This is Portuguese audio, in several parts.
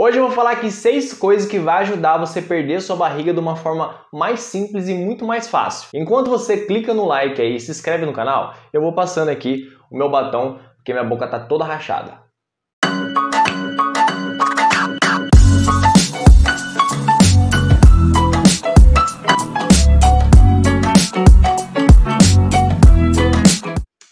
Hoje eu vou falar aqui seis coisas que vai ajudar você a perder sua barriga de uma forma mais simples e muito mais fácil. Enquanto você clica no like aí e se inscreve no canal, eu vou passando aqui o meu batom porque minha boca tá toda rachada.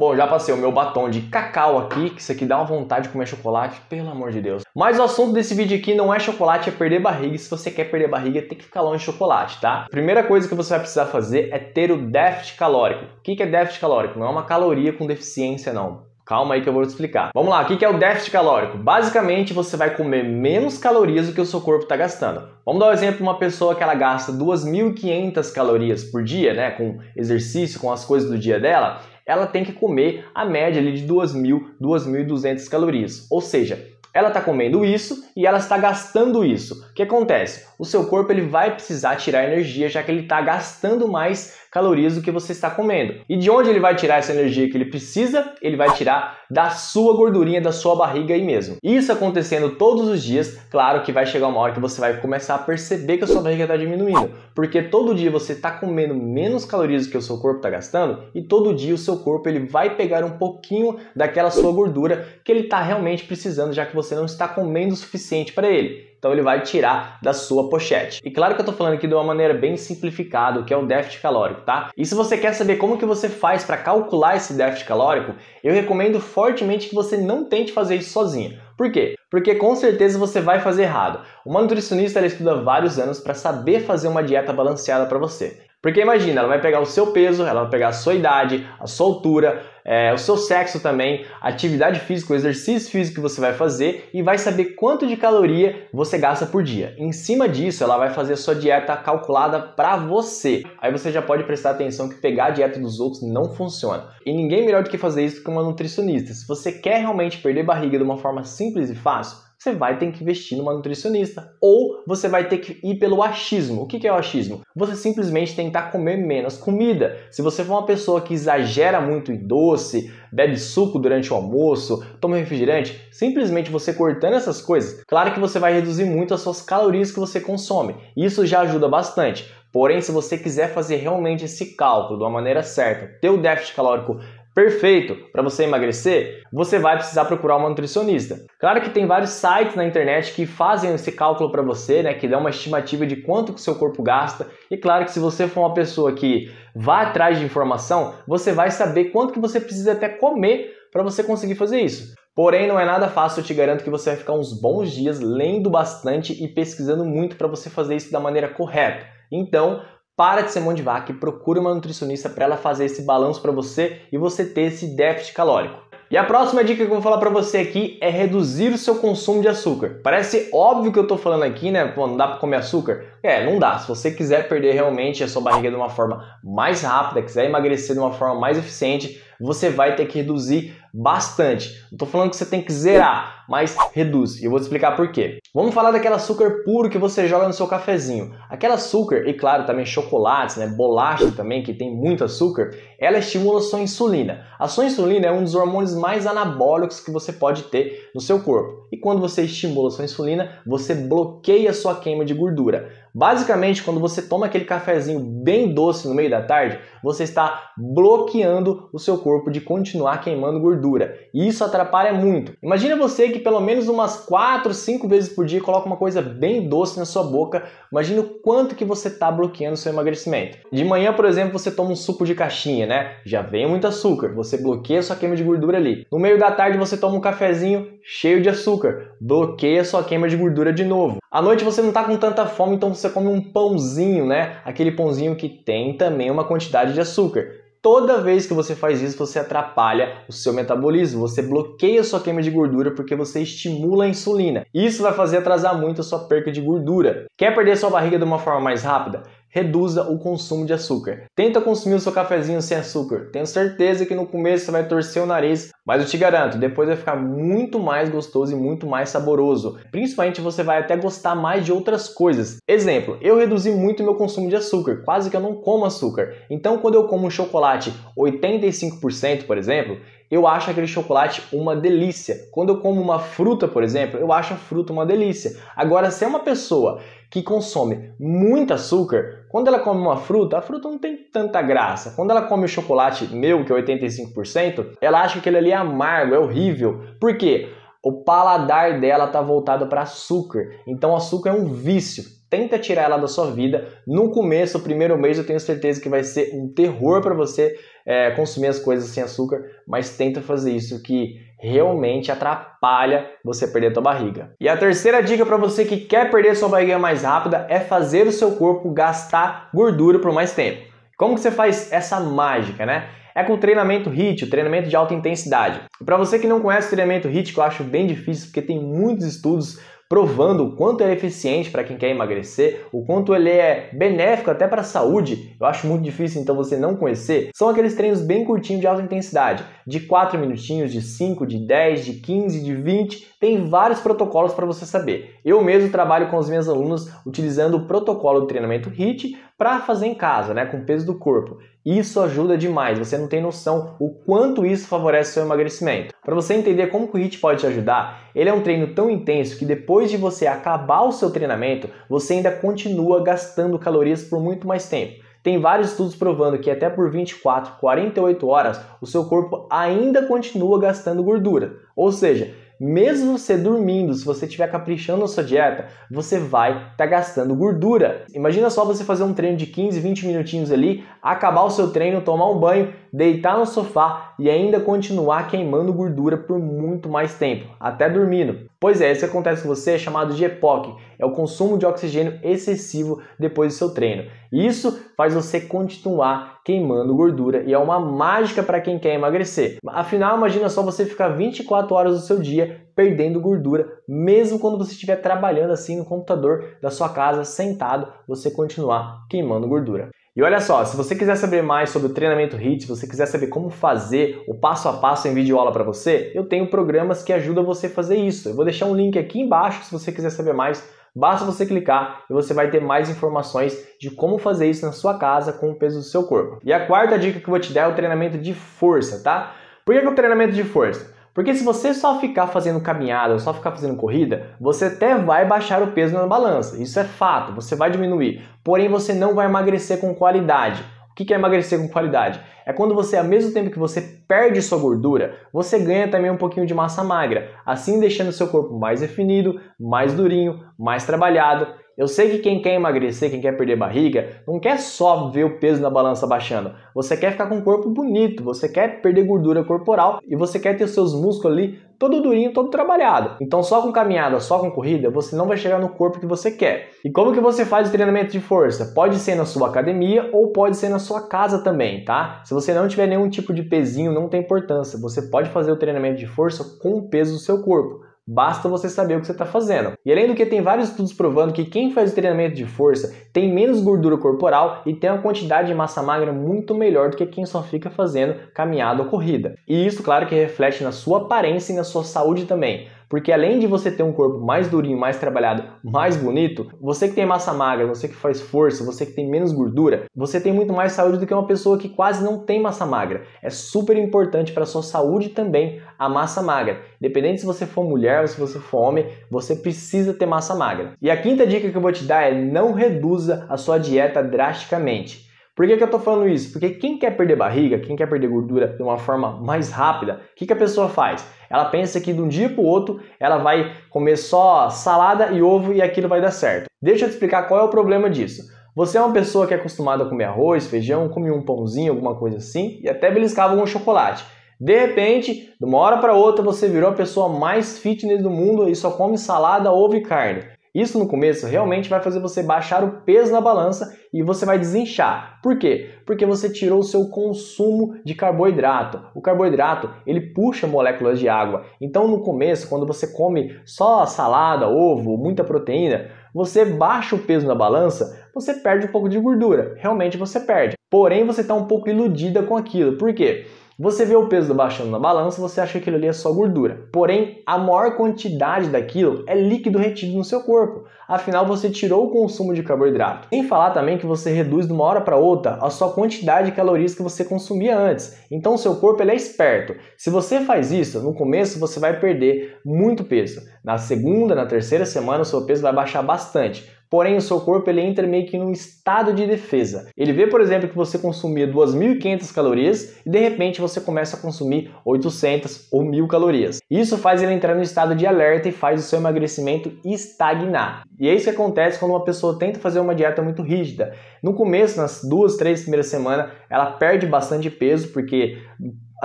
Bom, já passei o meu batom de cacau aqui, que isso aqui dá uma vontade de comer chocolate, pelo amor de Deus. Mas o assunto desse vídeo aqui não é chocolate, é perder barriga. E se você quer perder barriga, tem que ficar longe de chocolate, tá? Primeira coisa que você vai precisar fazer é ter o déficit calórico. O que é déficit calórico? Não é uma caloria com deficiência, não. Calma aí que eu vou te explicar. Vamos lá, o que é o déficit calórico? Basicamente, você vai comer menos calorias do que o seu corpo está gastando. Vamos dar um exemplo de uma pessoa que ela gasta 2.500 calorias por dia, né, com exercício, com as coisas do dia dela ela tem que comer a média ali de 2.000, 2.200 calorias. Ou seja, ela está comendo isso e ela está gastando isso. O que acontece? O seu corpo ele vai precisar tirar energia já que ele está gastando mais calorias do que você está comendo. E de onde ele vai tirar essa energia que ele precisa? Ele vai tirar da sua gordurinha, da sua barriga aí mesmo. Isso acontecendo todos os dias, claro que vai chegar uma hora que você vai começar a perceber que a sua barriga está diminuindo, porque todo dia você está comendo menos calorias do que o seu corpo está gastando e todo dia o seu corpo ele vai pegar um pouquinho daquela sua gordura que ele está realmente precisando, já que você não está comendo o suficiente para ele. Então ele vai tirar da sua pochete. E claro que eu estou falando aqui de uma maneira bem simplificada, que é o déficit calórico, tá? E se você quer saber como que você faz para calcular esse déficit calórico, eu recomendo fortemente que você não tente fazer isso sozinha. Por quê? Porque com certeza você vai fazer errado. Uma nutricionista ela estuda vários anos para saber fazer uma dieta balanceada para você. Porque imagina, ela vai pegar o seu peso, ela vai pegar a sua idade, a sua altura, é, o seu sexo também, atividade física, o exercício físico que você vai fazer e vai saber quanto de caloria você gasta por dia. Em cima disso, ela vai fazer a sua dieta calculada para você. Aí você já pode prestar atenção que pegar a dieta dos outros não funciona. E ninguém melhor do que fazer isso que uma nutricionista. Se você quer realmente perder barriga de uma forma simples e fácil, você vai ter que investir numa nutricionista. Ou você vai ter que ir pelo achismo. O que é o achismo? Você simplesmente tentar comer menos comida. Se você for uma pessoa que exagera muito em dor, doce, bebe suco durante o almoço, toma refrigerante, simplesmente você cortando essas coisas, claro que você vai reduzir muito as suas calorias que você consome. Isso já ajuda bastante. Porém, se você quiser fazer realmente esse cálculo de uma maneira certa, ter o déficit calórico perfeito para você emagrecer, você vai precisar procurar uma nutricionista. Claro que tem vários sites na internet que fazem esse cálculo para você, né, que dá uma estimativa de quanto que o seu corpo gasta. E claro que se você for uma pessoa que vá atrás de informação, você vai saber quanto que você precisa até comer para você conseguir fazer isso. Porém, não é nada fácil, eu te garanto que você vai ficar uns bons dias lendo bastante e pesquisando muito para você fazer isso da maneira correta. Então, para de ser mão de vaca e procura uma nutricionista para ela fazer esse balanço para você e você ter esse déficit calórico. E a próxima dica que eu vou falar para você aqui é reduzir o seu consumo de açúcar. Parece óbvio que eu tô falando aqui, né? Pô, não dá para comer açúcar? É, não dá. Se você quiser perder realmente a sua barriga de uma forma mais rápida, quiser emagrecer de uma forma mais eficiente, você vai ter que reduzir bastante. Não tô falando que você tem que zerar, mas reduz. E eu vou te explicar por quê. Vamos falar daquele açúcar puro que você joga no seu cafezinho. Aquele açúcar, e claro, também chocolates, né, bolacha também, que tem muito açúcar, ela estimula sua insulina. A sua insulina é um dos hormônios mais anabólicos que você pode ter no seu corpo. E quando você estimula sua insulina, você bloqueia sua queima de gordura. Basicamente, quando você toma aquele cafezinho bem doce no meio da tarde, você está bloqueando o seu corpo de continuar queimando gordura. E isso atrapalha muito. Imagina você que pelo menos umas 4, 5 vezes por dia coloca uma coisa bem doce na sua boca. Imagina o quanto que você está bloqueando o seu emagrecimento. De manhã, por exemplo, você toma um suco de caixinha, né? Já vem muito açúcar, você bloqueia a sua queima de gordura ali. No meio da tarde, você toma um cafezinho cheio de açúcar bloqueia sua queima de gordura de novo. À noite você não está com tanta fome, então você come um pãozinho, né? Aquele pãozinho que tem também uma quantidade de açúcar. Toda vez que você faz isso, você atrapalha o seu metabolismo, você bloqueia sua queima de gordura porque você estimula a insulina. Isso vai fazer atrasar muito a sua perca de gordura. Quer perder sua barriga de uma forma mais rápida? reduza o consumo de açúcar. Tenta consumir o seu cafezinho sem açúcar. Tenho certeza que no começo você vai torcer o nariz, mas eu te garanto, depois vai ficar muito mais gostoso e muito mais saboroso. Principalmente você vai até gostar mais de outras coisas. Exemplo, eu reduzi muito meu consumo de açúcar, quase que eu não como açúcar. Então quando eu como um chocolate 85%, por exemplo, eu acho aquele chocolate uma delícia. Quando eu como uma fruta, por exemplo, eu acho a fruta uma delícia. Agora, se é uma pessoa que consome muito açúcar, quando ela come uma fruta, a fruta não tem tanta graça. Quando ela come o chocolate meu, que é 85%, ela acha que ele ali é amargo, é horrível. Por quê? O paladar dela está voltado para açúcar. Então, açúcar é um vício. Tenta tirar ela da sua vida. No começo, o primeiro mês, eu tenho certeza que vai ser um terror para você é, consumir as coisas sem açúcar, mas tenta fazer isso que realmente atrapalha você perder a sua barriga. E a terceira dica para você que quer perder sua barriga mais rápida é fazer o seu corpo gastar gordura por mais tempo. Como que você faz essa mágica, né? É com treinamento HIIT, treinamento de alta intensidade. Para você que não conhece o treinamento HIIT, que eu acho bem difícil porque tem muitos estudos provando o quanto ele é eficiente para quem quer emagrecer, o quanto ele é benéfico até para a saúde. Eu acho muito difícil então você não conhecer. São aqueles treinos bem curtinhos de alta intensidade, de 4 minutinhos, de 5, de 10, de 15, de 20. Tem vários protocolos para você saber. Eu mesmo trabalho com os meus alunos utilizando o protocolo de treinamento HIIT para fazer em casa, né, com o peso do corpo. Isso ajuda demais, você não tem noção o quanto isso favorece o seu emagrecimento. Para você entender como o HIIT pode te ajudar, ele é um treino tão intenso que depois de você acabar o seu treinamento, você ainda continua gastando calorias por muito mais tempo. Tem vários estudos provando que até por 24, 48 horas, o seu corpo ainda continua gastando gordura. Ou seja, mesmo você dormindo, se você estiver caprichando na sua dieta, você vai estar tá gastando gordura. Imagina só você fazer um treino de 15, 20 minutinhos ali, acabar o seu treino, tomar um banho, deitar no sofá e ainda continuar queimando gordura por muito mais tempo, até dormindo. Pois é, isso acontece com você é chamado de EPOC, é o consumo de oxigênio excessivo depois do seu treino. E isso faz você continuar queimando gordura e é uma mágica para quem quer emagrecer. Afinal, imagina só você ficar 24 horas do seu dia perdendo gordura, mesmo quando você estiver trabalhando assim no computador da sua casa, sentado, você continuar queimando gordura. E olha só, se você quiser saber mais sobre o treinamento HIT, se você quiser saber como fazer o passo a passo em vídeo aula para você, eu tenho programas que ajudam você a fazer isso. Eu vou deixar um link aqui embaixo se você quiser saber mais. Basta você clicar e você vai ter mais informações de como fazer isso na sua casa com o peso do seu corpo. E a quarta dica que eu vou te dar é o treinamento de força, tá? Por que, que é o treinamento de força? Porque se você só ficar fazendo caminhada, só ficar fazendo corrida, você até vai baixar o peso na balança. Isso é fato, você vai diminuir. Porém, você não vai emagrecer com qualidade. O que é emagrecer com qualidade? É quando você, ao mesmo tempo que você perde sua gordura, você ganha também um pouquinho de massa magra, assim deixando seu corpo mais definido, mais durinho, mais trabalhado eu sei que quem quer emagrecer, quem quer perder barriga, não quer só ver o peso na balança baixando. Você quer ficar com um corpo bonito, você quer perder gordura corporal e você quer ter os seus músculos ali todo durinho, todo trabalhado. Então só com caminhada, só com corrida, você não vai chegar no corpo que você quer. E como que você faz o treinamento de força? Pode ser na sua academia ou pode ser na sua casa também, tá? Se você não tiver nenhum tipo de pezinho, não tem importância. Você pode fazer o treinamento de força com o peso do seu corpo. Basta você saber o que você está fazendo. E além do que, tem vários estudos provando que quem faz o treinamento de força tem menos gordura corporal e tem uma quantidade de massa magra muito melhor do que quem só fica fazendo caminhada ou corrida. E isso, claro, que reflete na sua aparência e na sua saúde também. Porque além de você ter um corpo mais durinho, mais trabalhado, mais bonito, você que tem massa magra, você que faz força, você que tem menos gordura, você tem muito mais saúde do que uma pessoa que quase não tem massa magra. É super importante para a sua saúde também a massa magra. Independente se você for mulher ou se você for homem, você precisa ter massa magra. E a quinta dica que eu vou te dar é não reduza a sua dieta drasticamente. Por que, que eu estou falando isso? Porque quem quer perder barriga, quem quer perder gordura de uma forma mais rápida, o que, que a pessoa faz? Ela pensa que de um dia para o outro ela vai comer só salada e ovo e aquilo vai dar certo. Deixa eu te explicar qual é o problema disso. Você é uma pessoa que é acostumada a comer arroz, feijão, come um pãozinho, alguma coisa assim, e até beliscava um chocolate. De repente, de uma hora para outra, você virou a pessoa mais fitness do mundo e só come salada, ovo e carne. Isso no começo realmente vai fazer você baixar o peso na balança e você vai desinchar. Por quê? Porque você tirou o seu consumo de carboidrato. O carboidrato, ele puxa moléculas de água. Então no começo, quando você come só salada, ovo, muita proteína, você baixa o peso na balança, você perde um pouco de gordura. Realmente você perde. Porém, você está um pouco iludida com aquilo. Por quê? Você vê o peso baixando na balança, você acha que aquilo ali é só gordura. Porém, a maior quantidade daquilo é líquido retido no seu corpo. Afinal, você tirou o consumo de carboidrato. Sem falar também que você reduz de uma hora para outra a sua quantidade de calorias que você consumia antes. Então, seu corpo ele é esperto. Se você faz isso, no começo você vai perder muito peso. Na segunda, na terceira semana, o seu peso vai baixar bastante. Porém, o seu corpo ele entra meio que num estado de defesa. Ele vê, por exemplo, que você consumia 2.500 calorias e de repente você começa a consumir 800 ou 1.000 calorias. Isso faz ele entrar no estado de alerta e faz o seu emagrecimento estagnar. E é isso que acontece quando uma pessoa tenta fazer uma dieta muito rígida. No começo, nas duas, três primeiras semanas, ela perde bastante peso porque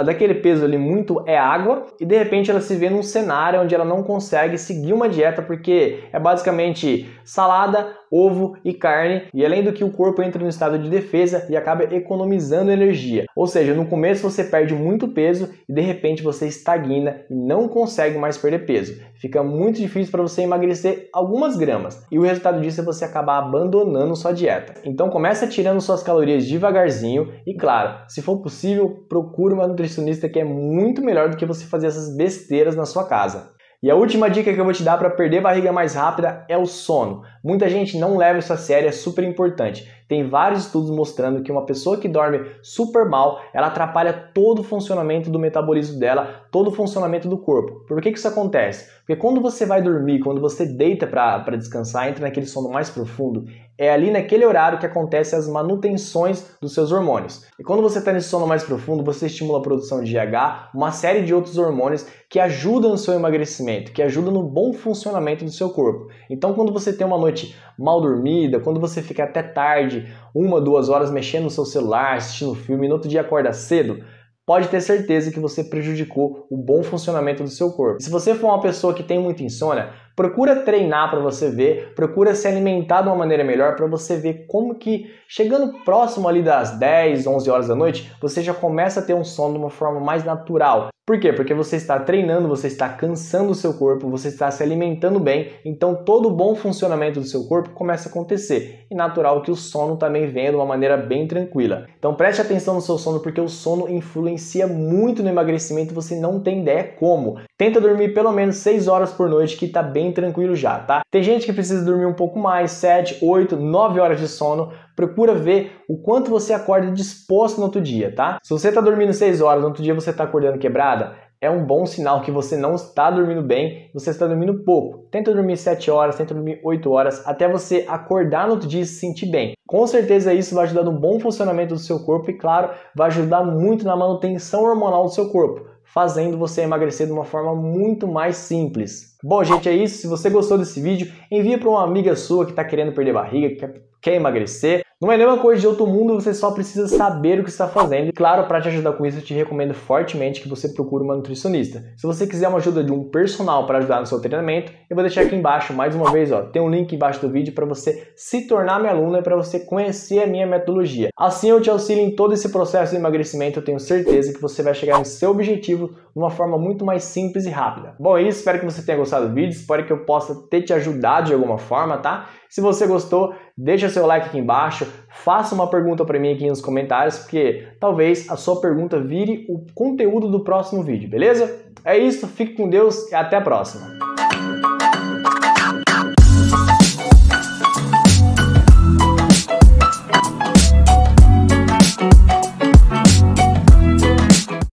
daquele peso ali muito é água e de repente ela se vê num cenário onde ela não consegue seguir uma dieta porque é basicamente salada, ovo e carne, e além do que o corpo entra no estado de defesa e acaba economizando energia. Ou seja, no começo você perde muito peso e de repente você estagna e não consegue mais perder peso. Fica muito difícil para você emagrecer algumas gramas, e o resultado disso é você acabar abandonando sua dieta. Então começa tirando suas calorias devagarzinho e claro, se for possível, procure uma nutricionista que é muito melhor do que você fazer essas besteiras na sua casa. E a última dica que eu vou te dar para perder barriga mais rápida é o sono. Muita gente não leva isso a sério, é super importante. Tem vários estudos mostrando que uma pessoa que dorme super mal, ela atrapalha todo o funcionamento do metabolismo dela, todo o funcionamento do corpo. Por que, que isso acontece? Porque quando você vai dormir, quando você deita para descansar, entra naquele sono mais profundo, é ali naquele horário que acontecem as manutenções dos seus hormônios. E quando você está nesse sono mais profundo, você estimula a produção de GH, uma série de outros hormônios que ajudam no seu emagrecimento, que ajudam no bom funcionamento do seu corpo. Então, quando você tem uma noite mal dormida, quando você fica até tarde, tarde, uma, duas horas mexendo no seu celular, assistindo filme, no outro dia acorda cedo, pode ter certeza que você prejudicou o bom funcionamento do seu corpo. Se você for uma pessoa que tem muita insônia, procura treinar para você ver, procura se alimentar de uma maneira melhor para você ver como que chegando próximo ali das 10, 11 horas da noite, você já começa a ter um sono de uma forma mais natural. Por quê? Porque você está treinando, você está cansando o seu corpo, você está se alimentando bem, então todo o bom funcionamento do seu corpo começa a acontecer. E natural que o sono também venha de uma maneira bem tranquila. Então preste atenção no seu sono, porque o sono influencia muito no emagrecimento, você não tem ideia como. Tenta dormir pelo menos 6 horas por noite, que está bem tranquilo já, tá? Tem gente que precisa dormir um pouco mais, 7, 8, 9 horas de sono, procura ver o quanto você acorda disposto no outro dia, tá? Se você está dormindo 6 horas, no outro dia você está acordando quebrado, madrugada, é um bom sinal que você não está dormindo bem, você está dormindo pouco. Tenta dormir 7 horas, tenta dormir 8 horas, até você acordar no outro dia e se sentir bem. Com certeza isso vai ajudar no bom funcionamento do seu corpo e, claro, vai ajudar muito na manutenção hormonal do seu corpo, fazendo você emagrecer de uma forma muito mais simples. Bom, gente, é isso. Se você gostou desse vídeo, envia para uma amiga sua que está querendo perder barriga, que quer emagrecer. Não é nenhuma coisa de outro mundo, você só precisa saber o que está fazendo. E claro, para te ajudar com isso, eu te recomendo fortemente que você procure uma nutricionista. Se você quiser uma ajuda de um personal para ajudar no seu treinamento, eu vou deixar aqui embaixo, mais uma vez, ó, tem um link embaixo do vídeo para você se tornar minha aluna e para você conhecer a minha metodologia. Assim eu te auxilio em todo esse processo de emagrecimento, eu tenho certeza que você vai chegar no seu objetivo de uma forma muito mais simples e rápida. Bom, é isso, espero que você tenha gostado do vídeo, espero que eu possa ter te ajudado de alguma forma, tá? Se você gostou, deixa seu like aqui embaixo, faça uma pergunta para mim aqui nos comentários, porque talvez a sua pergunta vire o conteúdo do próximo vídeo, beleza? É isso, fique com Deus e até a próxima.